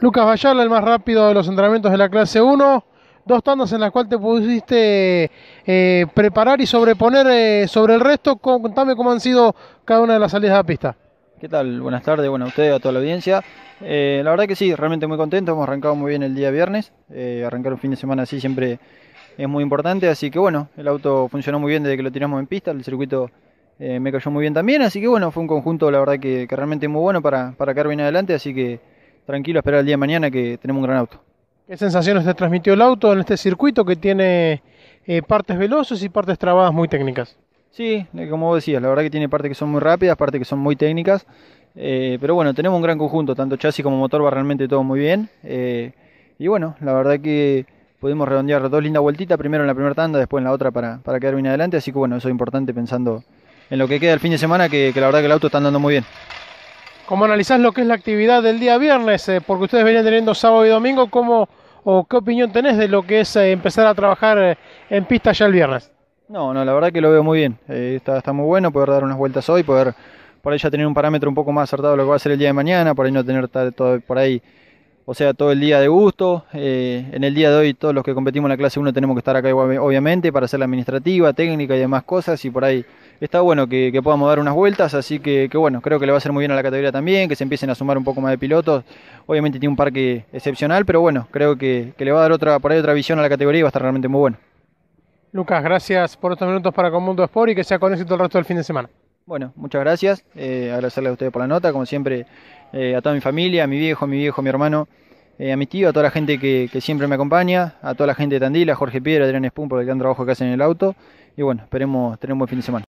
Lucas Vallarla, el más rápido de los entrenamientos de la clase 1. Dos tandas en las cuales te pudiste eh, preparar y sobreponer eh, sobre el resto. Contame cómo han sido cada una de las salidas de la pista. ¿Qué tal? Buenas tardes, bueno, a ustedes, a toda la audiencia. Eh, la verdad que sí, realmente muy contento. Hemos arrancado muy bien el día viernes. arrancar un fin de semana así siempre es muy importante. Así que bueno, el auto funcionó muy bien desde que lo tiramos en pista. El circuito me cayó muy bien también. Así que bueno, fue un conjunto, la verdad que, realmente muy bueno para, para bien adelante. Así que tranquilo, esperar el día de mañana que tenemos un gran auto. ¿Qué sensaciones te transmitió el auto en este circuito que tiene eh, partes veloces y partes trabadas muy técnicas? Sí, eh, como vos decías, la verdad que tiene partes que son muy rápidas, partes que son muy técnicas, eh, pero bueno, tenemos un gran conjunto, tanto chasis como motor va realmente todo muy bien. y bueno, la verdad que pudimos redondear dos lindas vueltitas, primero en la primera tanda, después en la otra para, para quedar bien adelante, así que bueno, eso es importante pensando en lo que queda el fin de semana, que, que la verdad que el auto está andando muy bien. Como analizás lo que es la actividad del día viernes? Eh, porque ustedes venían teniendo sábado y domingo, ¿cómo o qué opinión tenés de lo que es eh, empezar a trabajar eh, en pista ya el viernes? No, no, la verdad que lo veo muy bien. está, muy bueno poder dar unas vueltas hoy, poder por ahí tener un parámetro un poco más acertado de lo que va a ser el día de mañana, por ahí no tener todo, por ahí o sea, todo el día de gusto. Eh, en el día de hoy todos los que competimos en la clase 1 tenemos que estar acá obviamente para hacer la administrativa, técnica y demás cosas y por ahí está bueno que, podamos dar unas vueltas, así que, bueno, creo que le va a hacer muy bien a la categoría también, que se empiecen a sumar un poco más de pilotos. Obviamente tiene un parque excepcional, pero bueno, creo que, le va a dar otra, por ahí otra visión a la categoría y va a estar realmente muy bueno. Lucas, gracias por estos minutos para Comundo Sport y que sea con éxito el resto del fin de semana. Bueno, muchas gracias. Eh, agradecerle a ustedes por la nota, como siempre, eh, a toda mi familia, a mi viejo, a mi viejo, mi hermano, eh, a mi tío, a toda la gente que, siempre me acompaña, a toda la gente de Tandil, a Jorge Piedra, a Adrián Espum por el gran trabajo que hacen en el auto. Y bueno, esperemos tener un buen fin de semana.